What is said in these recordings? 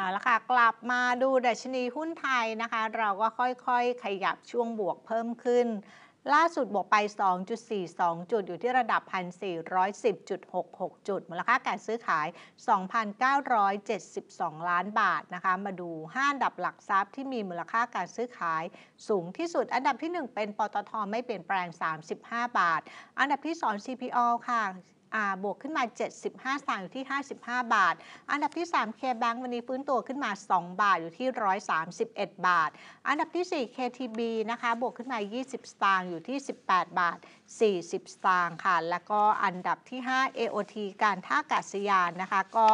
เอาละค่ะกลับมาดูดัชนีหุ้นไทยนะคะ เราก็ค่อยๆ ขยับช่วงบวกเพิ่มขึ้น ล่าสุดบวกไป 2.42 จุดอยู่ที่ระดับ 1,410.66 จุด มูลค่าการซื้อขาย 2,972 ล้านบาทนะคะมาดู5ดับหลักทรัพย์ที่มีมูลค่าการซื้อขายสูงที่สุดอันดับที่ 1 เป็นปตทไม่เปลี่ยนแปลง 35 บาท อันดับที่ 2 CPO ค่ะ R บวกขึ้นมา 75 สตางค์อยู่ที่ 55 บาท อันดับที่3 KBank วันนี้ฟื้นตัวขึ้นมา2 บาทอยู่ที่ 131 บาท อันดับที่4 KTB นะคะบวกขึ้นมา 20 สตางค์อยู่ที่ 18บาท40สตางค์ค่ะ แล้วก็อันดับที่ 5 AOT การท่าอากาศยานนะคะ ก็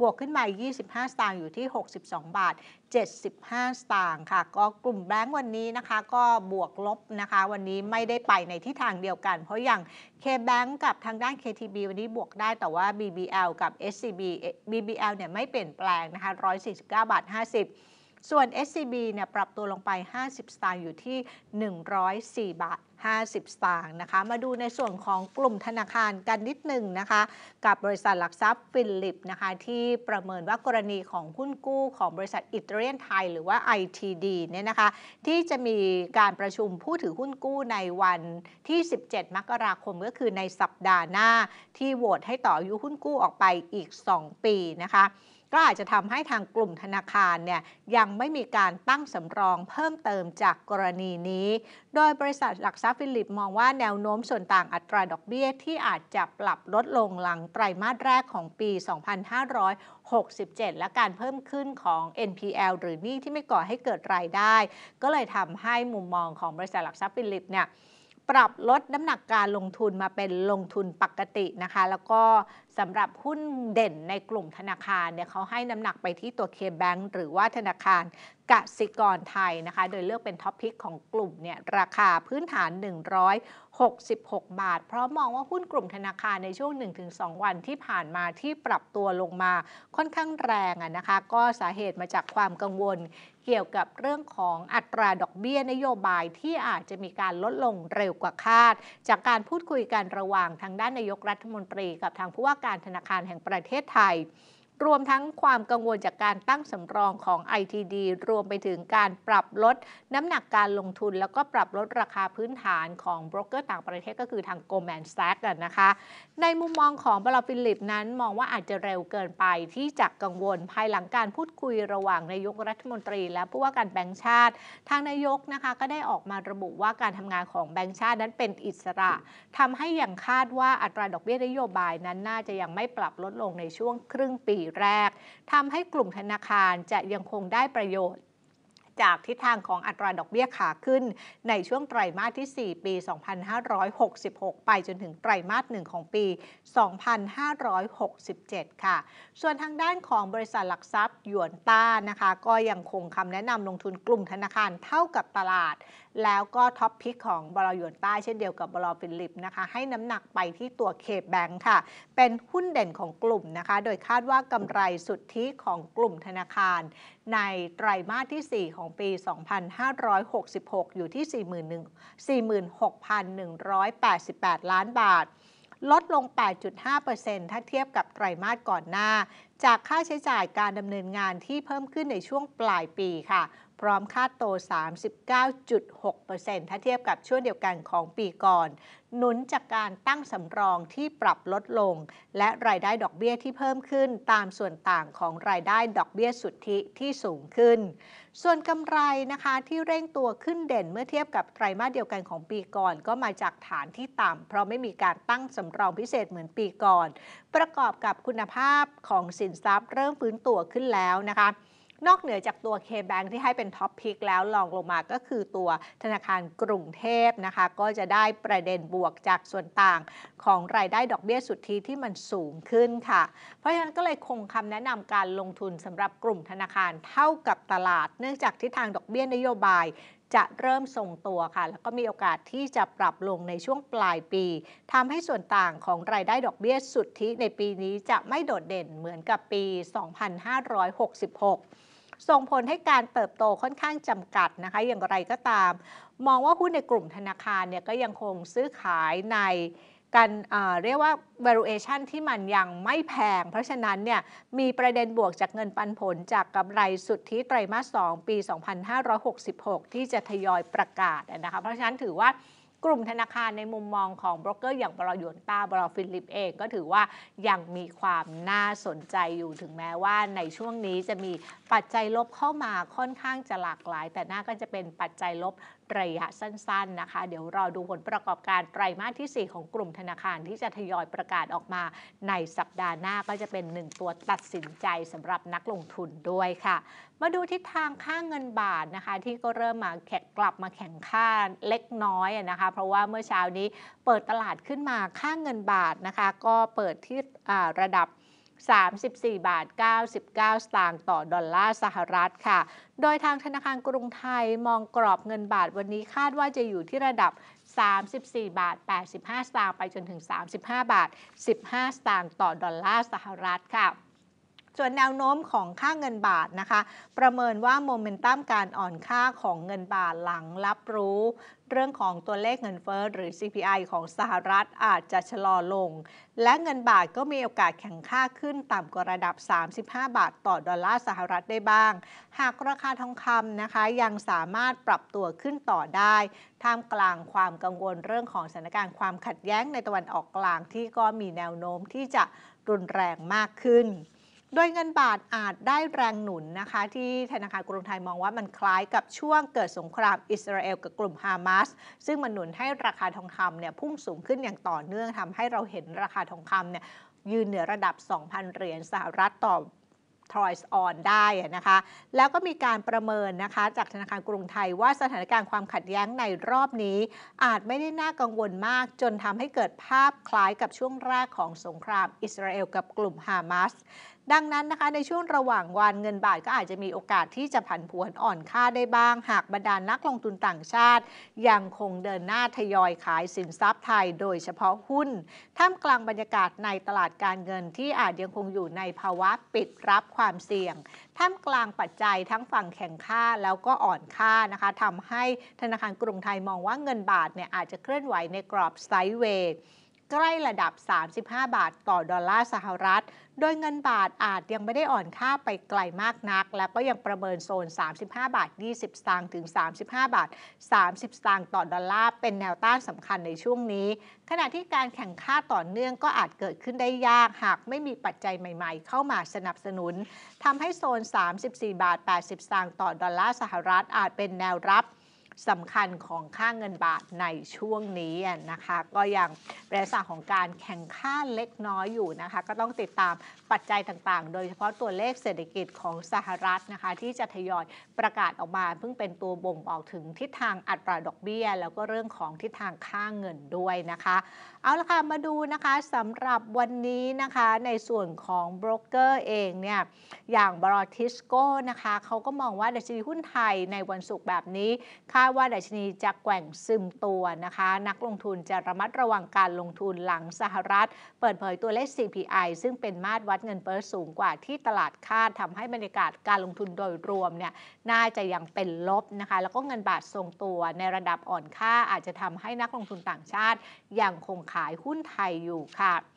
บวกขึ้นมา 25 สตางค์อยู่ที่ 62 บาท75สตางค์ค่ะก็กลุ่มแบงก์วันนี้นะคะก็บวกลบนะคะ วันนี้ไม่ได้ไปในทิศทางเดียวกันเพราะอย่างเคแบงกับทางด้าน KTB วันนี้บวกได้แต่ว่า BBL กับ SCB BBL เนี่ยไม่เปลี่ยนแปลงนะคะ 149บาท 50ส่วน SCB เนี่ยปรับตัวลงไป 50 สตางค์อยู่ที่ 104 บาท 50สตางค์นะคะ มาดูในส่วนของกลุ่มธนาคารกันนิดหนึ่งนะคะ กับบริษัทหลักทรัพย์ฟิลิปนะคะที่ประเมินว่ากรณีของหุ้นกู้ของบริษัทอิตาเลียนไทยหรือว่า ITD เนี่ยนะคะที่จะมีการประชุมผู้ถือหุ้นกู้ในวันที่ 17 มกราคมก็คือในสัปดาห์หน้าที่โหวตให้ต่ออายุหุ้นกู้ออกไปอีก 2 ปีนะคะก็อาจจะทำให้ทางกลุ่มธนาคารเนี่ยยังไม่มีการตั้งสำรองเพิ่มเติมจากกรณีนี้ โดยบริษัทหลักทรัพย์ฟิลิป มองว่าแนวโน้มส่วนต่างอัตราดอกเบี้ยที่อาจจะปรับลดลงหลังไตรมาสแรกของปี 2567 และการเพิ่มขึ้นของ NPL หรือหนี้ที่ไม่ก่อให้เกิดรายได้ ก็เลยทำให้มุมมองของบริษัทหลักทรัพย์ฟิลิปเนี่ยปรับลดน้ำหนักการลงทุนมาเป็นลงทุนปกตินะคะแล้วก็สำหรับหุ้นเด่นในกลุ่มธนาคารเนี่ยเขาให้น้ำหนักไปที่ตัวเค a n งหรือว่าธนาคารกสิกรไทยนะคะโดยเลือกเป็นท็อปพิกของกลุ่มเนี่ยราคาพื้นฐาน 166 บาท เพราะมองว่าหุ้นกลุ่มธนาคาร ในช่วง 1-2 วันที่ผ่านมาที่ปรับตัวลงมาค่อนข้างแรงอ่ะนะคะก็สาเหตุมาจากความกังวล เกี่ยวกับเรื่องของอัตราดอกเบี้ยนโยบายที่อาจจะมีการลดลงเร็วกว่าคาด จากการพูดคุยกันระหว่างทางด้านนายกรัฐมนตรีกับทางผู้ว่าการธนาคารแห่งประเทศไทยรวมทั้งความกังวลจากการตั้งสำรองของ ITD รวมไปถึงการปรับลดน้ำหนักการลงทุน แล้วก็ปรับลดราคาพื้นฐานของบรกเกอร์ต่างประเทศก็คือทาง Goldman Sachs นะคะ ในมุมมองของบลฟิลิปนั้น มองว่าอาจจะเร็วเกินไปที่จะกังวลภายหลังการพูดคุยระหว่างนายกรัฐมนตรี และผู้ว่าการแบงก์ชาติทางนายกนะคะก็ได้ออกมาระบุว่าการทำงานของแบงก์ชาตินั้นเป็นอิสระ ทำให้อย่างคาดว่าอัตราดอกเบี้ยนโยบายนั้นน่าจะยังไม่ปรับลดลงในช่วงครึ่งปีแรกทำให้กลุ่มธนาคารจะยังคงได้ประโยชน์จากทิศทางของอัตราดอกเบี้ยขาขึ้นในช่วงไตรมาสที่ 4 ปี 2566 ไปจนถึงไตรมาสหนึ่งของปี 2567 ค่ะ ส่วนทางด้านของบริษัทหลักทรัพย์หยวนต้านะคะ ก็ยังคงคำแนะนำลงทุนกลุ่มธนาคารเท่ากับตลาด แล้วก็ท็อปพิกของบรอยวนต้า เช่นเดียวกับบรอฟิลิปนะคะ ให้น้ำหนักไปที่ตัวเคแบงค์ค่ะ เป็นหุ้นเด่นของกลุ่มนะคะ โดยคาดว่ากำไรสุทธิของกลุ่มธนาคารในไตรมาสที่ 4 ของปี 2566 อยู่ที่46,188 ล้านบาท ลดลง 8.5%ถ้าเทียบกับไตรมาสก่อนหน้า จากค่าใช้จ่ายการดำเนินงานที่เพิ่มขึ้นในช่วงปลายปีค่ะพร้อมค่าโต 39.6%ถ้าเทียบกับช่วงเดียวกันของปีก่อน หนุนจากการตั้งสำรองที่ปรับลดลง และรายได้ดอกเบี้ยที่เพิ่มขึ้น ตามส่วนต่างของรายได้ดอกเบี้ยสุทธิที่สูงขึ้น ส่วนกำไรนะคะที่เร่งตัวขึ้นเด่นเมื่อเทียบกับไตรมาสเดียวกันของปีก่อนก็มาจากฐานที่ต่ำเพราะไม่มีการตั้งสำรองพิเศษเหมือนปีก่อน ประกอบกับคุณภาพของสินทรัพย์เริ่มฟื้นตัวขึ้นแล้วนะคะนอกเหนือจากตัว K-Bank ที่ให้เป็นท็อปพิกแล้วลองลงมาก็คือตัวธนาคารกรุงเทพนะคะ ก็จะได้ประเด็นบวกจากส่วนต่าง ของรายได้ดอกเบี้ยสุทธิที่มันสูงขึ้นค่ะ เพราะฉะนั้นก็เลยคงคำแนะนำการลงทุนสำหรับกลุ่มธนาคารเท่ากับตลาด เนื่องจากทิศทางดอกเบี้ยนโยบายจะเริ่มทรงตัวค่ะ แล้วก็มีโอกาสที่จะปรับลงในช่วงปลายปี ทำให้ส่วนต่างของรายได้ดอกเบี้ยสุทธิในปีนี้จะไม่โดดเด่นเหมือนกับปี 2566ส่งผลให้การเติบโตค่อนข้างจำกัดนะคะอย่างไรก็ตาม มองว่าหุ้นในกลุ่มธนาคารเนี่ยก็ยังคงซื้อขายในการเรียกว่า valuation ที่มันยังไม่แพงเพราะฉะนั้นเนี่ย มีประเด็นบวกจากเงินปันผลจากกำไรสุทธิไตรมาส2ปี 2566 ที่จะทยอยประกาศนะคะเพราะฉะนั้นถือว่ากลุ่มธนาคารในมุมมองของบล็อกเกอร์อย่างบรอยนต้าบรอฟิลิปเองก็ถือว่ายังมีความน่าสนใจอยู่ถึงแม้ว่าในช่วงนี้จะมีปัจจัยลบเข้ามาค่อนข้างจะหลากหลาย แต่น่าก็จะเป็นปัจจัยลบระยะสั้น ๆนะคะ เดี๋ยวรอดูผลประกอบการไตรมาสที่ 4 ของกลุ่มธนาคารที่จะทยอยประกาศออกมาในสัปดาห์หน้าก็จะเป็นหนึ่งตัวตัดสินใจสำหรับนักลงทุนด้วยค่ะมาดูทิศทางค่าเงินบาทนะคะ ที่ก็เริ่มมาแข็งกลับมาแข็งค่าเล็กน้อยนะคะ เพราะว่าเมื่อเช้านี้เปิดตลาดขึ้นมาค่าเงินบาทนะคะ ก็เปิดที่ระดับ 34 บาท 99 สตางค์ต่อดอลลาร์สหรัฐค่ะ โดยทางธนาคารกรุงไทยมองกรอบเงินบาทวันนี้คาดว่าจะอยู่ที่ระดับ 34 บาท 85 สตางค์ไปจนถึง 35 บาท 15 สตางค์ต่อดอลลาร์สหรัฐค่ะส่วนแนวโน้มของค่าเงินบาทนะคะประเมินว่าโมเมนตัมการอ่อนค่าของเงินบาทหลังรับรู้ เรื่องของตัวเลขเงินเฟอ้อหรือ CPI ของสหรัฐอาจจะชะลอลง และเงินบาทก็มีโอกาสแข็งค่าขึ้นต่ำกว่าระดับ 35 บาทต่อดอลลาร์สหรัฐได้บ้าง หากราคาทองคำนะคะ ยังสามารถปรับตัวขึ้นต่อได้ ท่ามกลางความกังวลเรื่องของสถานการณ์ความขัดแย้งในตะวันออกกลางที่ก็มีแนวโน้มที่จะรุนแรงมากขึ้นโดยเงินบาทอาจได้แรงหนุนนะคะที่ธนาคารกรุงไทยมองว่ามันคล้ายกับช่วงเกิดสงครามอิสราเอลกับกลุ่มฮามาสซึ่งมันหนุนให้ราคาทองคำเนี่ยพุ่งสูงขึ้นอย่างต่อเนื่องทำให้เราเห็นราคาทองคำเนี่ยยืนเหนือระดับ 2,000 เหรียญสหรัฐต่อทรอยส์ออนได้นะคะแล้วก็มีการประเมินนะคะจากธนาคารกรุงไทยว่าสถานการณ์ความขัดแย้งในรอบนี้ อาจไม่ได้น่ากังวลมาก จนทำให้เกิดภาพคล้ายกับช่วงแรกของสงครามอิสราเอลกับกลุ่มฮามาสดังนั้นนะคะในช่วงระหว่างวันเงินบาทก็อาจจะมีโอกาสที่จะผันผวนอ่อนค่าได้บ้างหากบรรดานนักลงทุนต่างชาติ ยังคงเดินหน้าทยอยขายสินทรัพย์ไทย โดยเฉพาะหุ้นท่ามกลางบรรยากาศในตลาดการเงินที่อาจยังคงอยู่ในภาวะปิดรับความเสี่ยง ท่ามกลางปัจจัยทั้งฝั่งแข่งค่าแล้วก็อ่อนค่านะคะทำให้ธนาคารกรุงไทยมองว่าเงินบาทเนี่ยอาจจะเคลื่อนไหวในกรอบไซด์เวยใกล้ระดับ 35 บาท ต่อ ดอลลาร์สหรัฐ โดยเงินบาทอาจยังไม่ได้อ่อนค่าไปไกลมากนัก และก็ยังประเมินโซน 35 บาท 20 สตางค์ถึง 35 บาท 30 สตางค์ต่อ ดอลลาร์ เป็นแนวต้านสำคัญในช่วงนี้ ขณะที่การแข่งข้าต่อเนื่องก็อาจเกิดขึ้นได้ยาก หากไม่มีปัจจัยใหม่ ๆ เข้ามาสนับสนุน ทำให้โซน 34 บาท 80 สตางค์ต่อดอลลาร์สหรัฐอาจเป็นแนวรับสำคัญของค่าเงินบาทในช่วงนี้นะคะ ก็ยังเป็นลักษณะของการแข่งข้าเล็กน้อยอยู่นะคะ ก็ต้องติดตามปัจจัยต่าง ๆ โดยเฉพาะตัวเลขเศรษฐกิจของสหรัฐนะคะ ที่จะทยอยประกาศออกมา เพิ่งเป็นตัวบ่งบอกถึงทิศทางอัตราดอกเบี้ยแล้วก็เรื่องของทิศทางค่าเงินด้วยนะคะเอาละค่ะ มาดูนะคะสำหรับวันนี้นะคะในส่วนของบร็กเกอร์เองเนี่ยอย่างบรอทิสโก้นะคะเขาก็มองว่าดัชนีหุ้นไทยในวันศุกร์แบบนี้ค่าว่าดัชนีจะแกว่งซึมตัวนะคะ นักลงทุนจะระมัดระวังการลงทุนหลังสหรัฐ เปิดเผยตัวเลข CPI ซึ่งเป็นมาตรวัดเงินเฟ้อสูงกว่าที่ตลาดคาดทำให้บรรยากาศการลงทุนโดยรวมเนี่ยน่าจะยังเป็นลบนะคะ แล้วก็เงินบาททรงตัวในระดับอ่อนค่าอาจจะทำให้นักลงทุนต่างชาติยังคงขายหุ้นไทยอยู่ค่ะ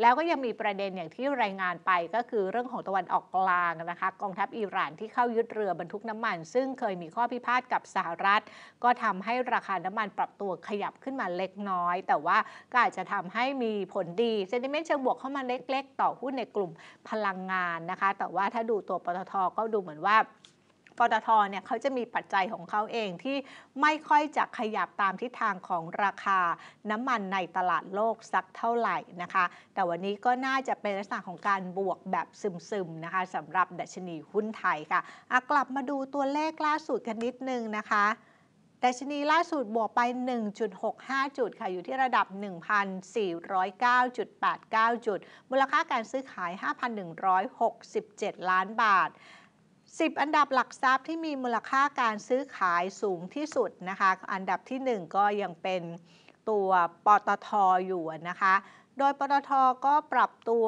แล้วก็ยังมีประเด็นอย่างที่รายงานไปก็คือเรื่องของตะวันออกกลางนะคะ กองทัพอิหร่านที่เข้ายึดเรือบรรทุกน้ำมัน ซึ่งเคยมีข้อพิพาทกับสหรัฐก็ทำให้ราคาน้ำมันปรับตัวขยับขึ้นมาเล็กน้อย แต่ว่าก็อาจจะทำให้มีผลดีเซนิเมนต์เชิงบวกเข้ามาเล็ก ๆ ต่อหุ้นในกลุ่มพลังงานนะคะ แต่ว่าถ้าดูตัวปตทก็ดูเหมือนว่าปตทเนี่ยเขาจะมีปัจจัยของเขาเองที่ไม่ค่อยจะขยับตามทิศทางของราคาน้ำมันในตลาดโลกสักเท่าไหร่นะคะ แต่วันนี้ก็น่าจะเป็นลักษณะของการบวกแบบซึมๆนะคะสำหรับดัชนีหุ้นไทยค่ะ กลับมาดูตัวเลขล่าสุดกันนิดนึงนะคะ ดัชนีล่าสุดบวกไป 1.65 จุด ค่ะ อยู่ที่ระดับ 1,409.89 จุด มูลค่าการซื้อขาย 5,167 ล้านบาท10อันดับหลักทรัพย์ที่มีมูลค่าการซื้อขายสูงที่สุดนะคะ อันดับที่1ก็ยังเป็นตัวปตทอยู่นะคะ โดยปตทก็ปรับตัว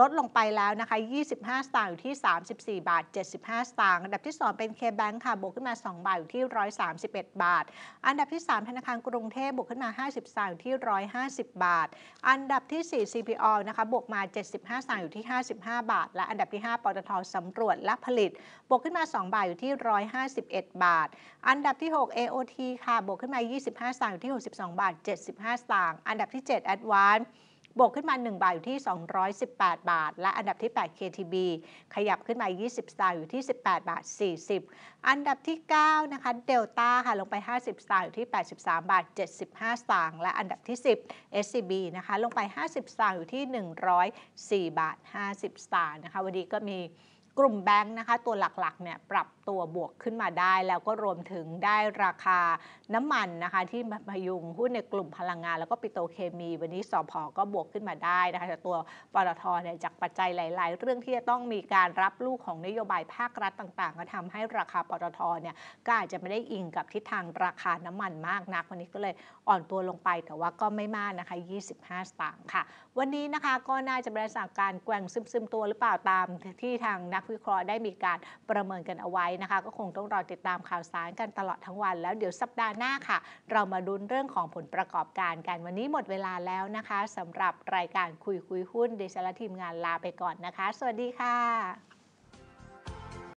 ลดลงไปแล้วนะคะ 25สตางค์อยู่ที่ 34 บาท 75สตางค์อันดับที่ 2 เป็น KBank ค่ะ บวกขึ้นมา 2 บาทอยู่ที่ 131 บาท อันดับที่ 3 ธนาคารกรุงเทพบวกขึ้นมา 50สตางค์อยู่ที่ 150 บาท อันดับที่ 4 CPO นะคะบวกมา 75สตางค์อยู่ที่ 55 บาท และอันดับที่ 5ปตทสำรวจและผลิต บวกขึ้นมา 2 บาทอยู่ที่ 151 บาท อันดับที่ 6 AOT ค่ะบวกขึ้นมา 25สตางค์อยู่ที่ 62 บาท 75สตางค์อันดับที่ 7 Advance บวกขึ้นมา 1 บาทอยู่ที่ 218 บาท และอันดับที่ 8 KTB ขยับขึ้นมา 20สตางค์อยู่ที่ 18บาท40 อันดับที่9นะคะเดลต้าค่ะลงไป50สตางค์อยู่ที่83บาท75สตางค์และอันดับที่ 10 SCB นะคะ ลงไป 50สตางค์อยู่ที่ 104บาท50สตางค์นะคะวันนี้ก็มีกลุ่มแบงค์นะคะตัวหลักๆเนี่ยปรับตัวบวกขึ้นมาได้ แล้วก็รวมถึงได้ราคาน้ำมันนะคะ ที่พยุงหุ้นในกลุ่มพลังงาน แล้วก็ปิโตรเคมี วันนี้สอพอก็บวกขึ้นมาได้นะคะ แต่ตัวปตทเนี่ยจากปัจจัยหลาย ๆ เรื่องที่จะต้องมีการรับลูกของนโยบายภาครัฐต่าง ๆ ก็ทำให้ราคาปตทเนี่ยก็อาจจะไม่ได้อิงกับทิศทางราคาน้ำมันมากนัก วันนี้ก็เลยอ่อนตัวลงไปแต่ว่าก็ไม่มากนะคะ 25สตางค์ค่ะ วันนี้นะคะก็น่าจะเป็นสักการแกว่งซึมๆ ตัวหรือเปล่าตามที่ทางนักกวิเคราะห์ได้มีการประเมินกันเอาไว้นะคะ ก็คงต้องรอติดตามข่าวสารกันตลอดทั้งวัน แล้วเดี๋ยวสัปดาห์หน้าค่ะ เรามาดูเรื่องของผลประกอบการกัน วันนี้หมดเวลาแล้วนะคะ สำหรับรายการคุยคุยหุ้นเดชละทีมงานลาไปก่อนนะคะ สวัสดีค่ะ